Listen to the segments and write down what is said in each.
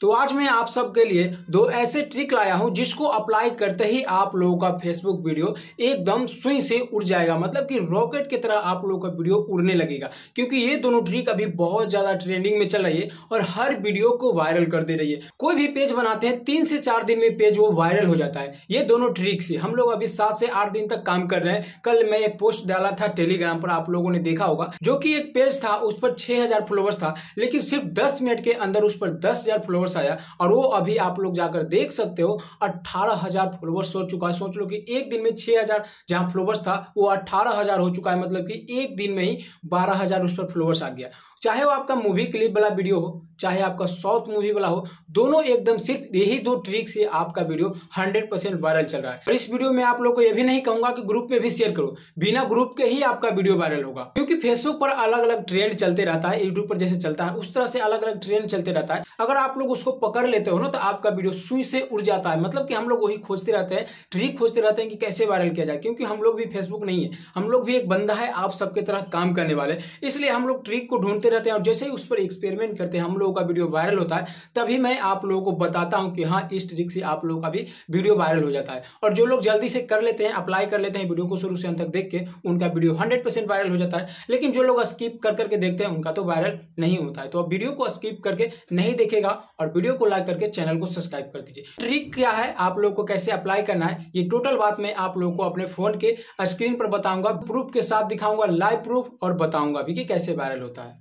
तो आज मैं आप सबके लिए दो ऐसे ट्रिक लाया हूं जिसको अप्लाई करते ही आप लोगों का फेसबुक वीडियो एकदम सुई से उड़ जाएगा मतलब कि रॉकेट की तरह आप लोगों का वीडियो उड़ने लगेगा क्योंकि ये दोनों ट्रिक अभी बहुत ज्यादा ट्रेंडिंग में चल रही है और हर वीडियो को वायरल कर दे रही है कोई भी पेज बनाते हैं तीन से चार दिन में पेज वो वायरल हो जाता है ये दोनों ट्रिक से हम लोग अभी सात से आठ दिन तक काम कर रहे हैं कल मैं एक पोस्ट डाला था टेलीग्राम पर आप लोगों ने देखा होगा जो की एक पेज था उस पर छह फॉलोवर्स था लेकिन सिर्फ दस मिनट के अंदर उस पर दस हजार फॉलोवर्स आया और वो अभी आप लोग जाकर देख सकते हो अट्ठारह हजार फॉलोवर्स हो चुका है सोच लो कि एक दिन में छह हजार जहां फ्लोवर्स था वो अट्ठारह हजार हो चुका है मतलब कि एक दिन में ही बारह हजार उस पर फ्लोवर्स आ गया चाहे वो आपका मूवी क्लिप वाला वीडियो हो चाहे आपका साउथ मूवी वाला हो दोनों एकदम सिर्फ यही दो ट्रिक से आपका वीडियो 100 परसेंट वायरल चल रहा है और इस वीडियो में आप लोग को यह भी नहीं कहूंगा कि ग्रुप में भी शेयर करो बिना ग्रुप के ही आपका वीडियो वायरल होगा क्योंकि फेसबुक पर अलग अलग ट्रेंड चलते रहता है यूट्यूब पर जैसे चलता है उस तरह से अलग अलग ट्रेंड चलते रहता है अगर आप लोग उसको पकड़ लेते हो ना तो आपका वीडियो सुई से उड़ जाता है मतलब की हम लोग वही खोजते रहते हैं ट्रिक खोजते रहते हैं कि कैसे वायरल किया जाए क्योंकि हम लोग भी फेसबुक नहीं है हम लोग भी एक बंदा है आप सबके तरह काम करने वाले इसलिए हम लोग ट्रिक को ढूंढते घूमते रहते हैं और जैसे ही उस पर एक्सपेरिमेंट करते हैं हम लोगों का वीडियो वायरल होता है तभी मैं आप लोगों को बताता हूँ कि हाँ इस ट्रिक से आप लोगों का भी वीडियो वायरल हो जाता है और जो लोग जल्दी से कर लेते हैं अप्लाई कर लेते हैं वीडियो को शुरू से अंत तक देख के उनका वीडियो हंड्रेड वायरल हो जाता है लेकिन जो लोग स्किप कर करके देखते हैं उनका तो वायरल नहीं होता है तो अब वीडियो को स्किप करके नहीं देखेगा और वीडियो को लाइक करके चैनल को सब्सक्राइब कर दीजिए ट्रिक क्या है आप लोग को कैसे अप्लाई करना है ये टोटल बात मैं आप लोगों को अपने फोन के स्क्रीन पर बताऊंगा प्रूफ के साथ दिखाऊंगा लाइव प्रूफ और बताऊंगा भी कि कैसे वायरल होता है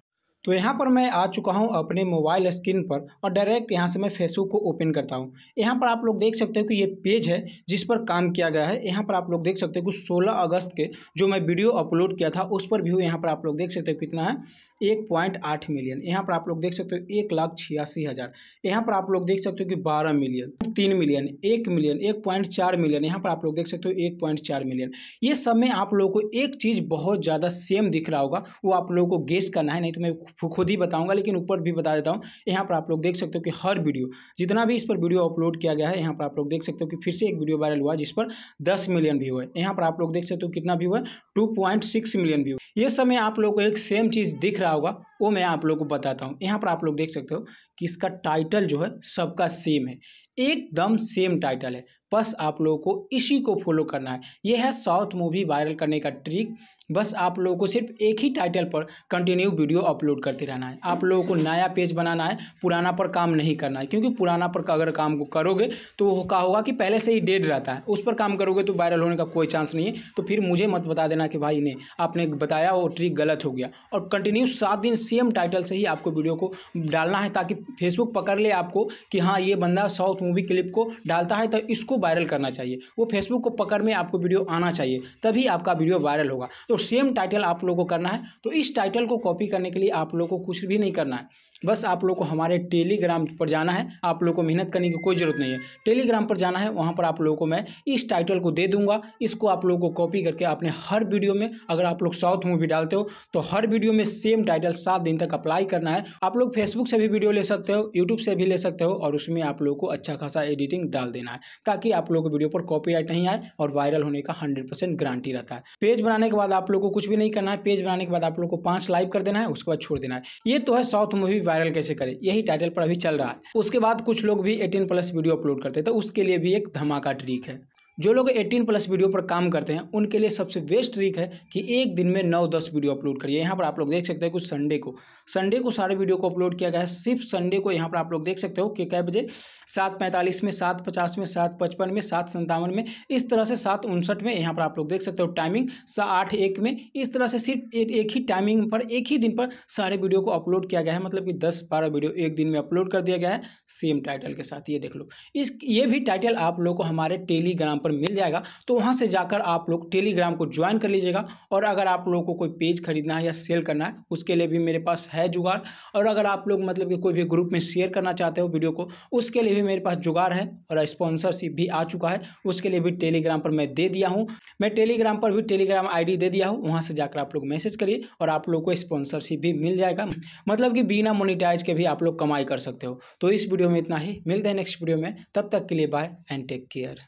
तो यहाँ पर मैं आ चुका हूँ अपने मोबाइल स्क्रीन पर और डायरेक्ट यहाँ से मैं फेसबुक को ओपन करता हूँ यहाँ पर आप लोग देख सकते हो कि ये पेज है जिस पर काम किया गया है यहाँ पर आप लोग देख सकते हो कि सोलह अगस्त के जो मैं वीडियो अपलोड किया था उस पर व्यू यहाँ पर आप लोग देख सकते हो कितना है एक पॉइंट आठ मिलियन यहाँ पर आप लोग देख सकते हो एक लाख छियासी हज़ार यहाँ पर आप लोग देख सकते हो कि बारह मिलियन तीन मिलियन एक मिलियन एक पॉइंट चार मिलियन यहाँ पर आप लोग देख सकते हो एक पॉइंट चार मिलियन ये सब में आप लोगों को एक चीज़ बहुत ज़्यादा सेम दिख रहा होगा वो आप लोगों को गेस करना है नहीं तो मैं खुद ही बताऊँगा लेकिन ऊपर भी बता देता हूँ यहाँ पर आप लोग देख सकते हो कि हर वीडियो जितना भी इस पर वीडियो अपलोड किया गया है यहाँ पर आप लोग देख सकते हो कि फिर से एक वीडियो वायरल हुआ जिस पर दस मिलियन व्यू है यहाँ पर आप लोग देख सकते हो कितना व्यू है टू मिलियन व्यू ये सब आप लोग को एक सेम चीज़ दिख रहा रहा होगा वो मैं आप लोग को बताता हूँ यहाँ पर आप लोग देख सकते हो कि इसका टाइटल जो है सबका सेम है एकदम सेम टाइटल है बस आप लोगों को इसी को फॉलो करना है यह है साउथ मूवी वायरल करने का ट्रिक बस आप लोगों को सिर्फ एक ही टाइटल पर कंटिन्यू वीडियो अपलोड करते रहना है आप लोगों को नया पेज बनाना है पुराना पर काम नहीं करना है क्योंकि पुराना पर अगर काम को करोगे तो वो कहा होगा कि पहले से ही डेड रहता है उस पर काम करोगे तो वायरल होने का कोई चांस नहीं है तो फिर मुझे मत बता देना कि भाई ने आपने बताया वो ट्रिक गलत हो गया और कंटिन्यू सात दिन सेम टाइटल से ही आपको वीडियो को डालना है ताकि फेसबुक पकड़ ले आपको कि हाँ ये बंदा साउथ मूवी क्लिप को डालता है तो इसको उसको वायरल करना चाहिए वो फेसबुक को पकड़ में आपको वीडियो आना चाहिए तभी आपका वीडियो वायरल होगा तो सेम टाइटल आप लोगों को करना है तो इस टाइटल को कॉपी करने के लिए आप लोगों को कुछ भी नहीं करना है बस आप लोग को हमारे टेलीग्राम पर जाना है आप लोग को मेहनत करने की कोई ज़रूरत नहीं है टेलीग्राम पर जाना है वहाँ पर आप लोगों को मैं इस टाइटल को दे दूंगा इसको आप लोगों को कॉपी करके अपने हर वीडियो में अगर आप लोग साउथ मूवी डालते हो तो हर वीडियो में सेम टाइटल सात दिन तक अप्लाई करना है आप लोग फेसबुक से भी वीडियो ले सकते हो यूट्यूब से भी ले सकते हो और उसमें आप लोग को अच्छा खासा एडिटिंग डाल देना है ताकि ताकि आप लोगों को वीडियो पर कॉपी नहीं आए और वायरल होने का हंड्रेड परसेंट गारंटी रहता है पेज बनाने के बाद आप लोगों को कुछ भी नहीं करना है पेज बनाने के बाद आप लोगों को पांच लाइव कर देना है उसके बाद छोड़ देना है ये तो है साउथ मूवी वायरल कैसे करे यही टाइटल पर अभी चल रहा है उसके बाद कुछ लोग भी एटीन प्लस वीडियो अपलोड करते हैं तो उसके लिए भी एक धमाका ट्रिक है जो लोग 18 प्लस वीडियो पर काम करते हैं उनके लिए सबसे बेस्ट ट्रिक है कि एक दिन में नौ दस वीडियो अपलोड करिए यहाँ पर आप लोग देख सकते हैं कुछ संडे को संडे को सारे वीडियो को अपलोड किया गया है सिर्फ संडे को यहाँ पर आप लोग देख सकते हो कि कै बजे सात पैंतालीस में सात पचास में सात पचपन में सात संतावन में इस तरह से सात उनसठ में यहाँ पर आप लोग देख सकते हो टाइमिंग आठ एक में इस तरह से सिर्फ एक ही टाइमिंग पर एक ही दिन पर सारे वीडियो को अपलोड किया गया है मतलब कि दस बारह वीडियो एक दिन में अपलोड कर दिया गया है सेम टाइटल के साथ ये देख लो इस ये भी टाइटल आप लोग को हमारे टेलीग्राम पर मिल जाएगा तो वहाँ से जाकर आप लोग टेलीग्राम को ज्वाइन कर लीजिएगा और अगर आप लोगों को कोई पेज खरीदना है या सेल करना है उसके लिए भी मेरे पास है जुगाड़ और अगर आप लोग मतलब कि कोई भी ग्रुप में शेयर करना चाहते हो वीडियो को उसके लिए भी मेरे पास जुगाड़ है और स्पॉन्सरशिप भी आ चुका है उसके लिए भी टेलीग्राम पर मैं दे दिया हूँ मैं टेलीग्राम पर भी टेलीग्राम आई दे दिया हूँ वहाँ से जाकर आप लोग मैसेज करिए और आप लोग को स्पॉन्सरशिप भी मिल जाएगा मतलब कि बिना मोनिटाइज के भी आप लोग कमाई कर सकते हो तो इस वीडियो में इतना ही मिलते हैं नेक्स्ट वीडियो में तब तक के लिए बाय एंड टेक केयर